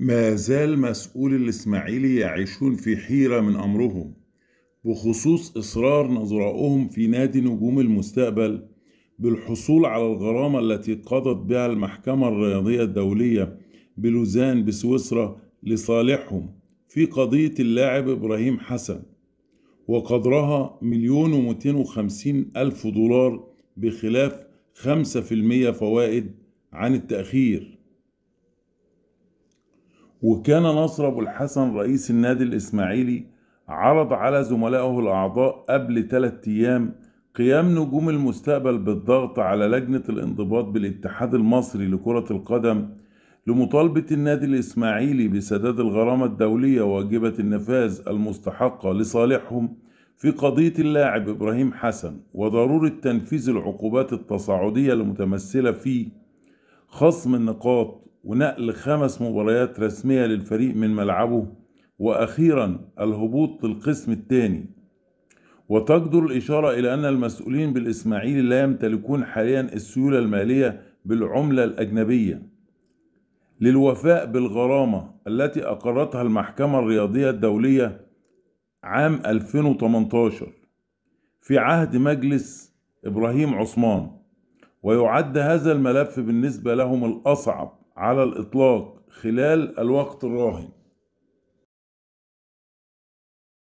ما زال مسؤول الإسماعيلي يعيشون في حيرة من أمرهم بخصوص إصرار نظرائهم في نادي نجوم المستقبل بالحصول على الغرامة التي قضت بها المحكمة الرياضية الدولية بلوزان بسويسرا لصالحهم في قضية اللاعب إبراهيم حسن وقدرها مليون ومتين وخمسين ألف دولار بخلاف خمسة في المية فوائد عن التأخير وكان نصر أبو الحسن رئيس النادي الإسماعيلي عرض على زملائه الأعضاء قبل ثلاثة أيام قيام نجوم المستقبل بالضغط على لجنة الانضباط بالاتحاد المصري لكرة القدم لمطالبة النادي الإسماعيلي بسداد الغرامة الدولية واجبة النفاذ المستحقة لصالحهم في قضية اللاعب إبراهيم حسن وضرورة تنفيذ العقوبات التصاعدية المتمثلة في خصم النقاط ونقل خمس مباريات رسمية للفريق من ملعبه وأخيرا الهبوط للقسم الثاني وتقدر الإشارة إلى أن المسؤولين بالإسماعيلي لا يمتلكون حاليا السيولة المالية بالعملة الأجنبية للوفاء بالغرامة التي أقرتها المحكمة الرياضية الدولية عام 2018 في عهد مجلس إبراهيم عثمان ويعد هذا الملف بالنسبة لهم الأصعب على الإطلاق خلال الوقت الراهن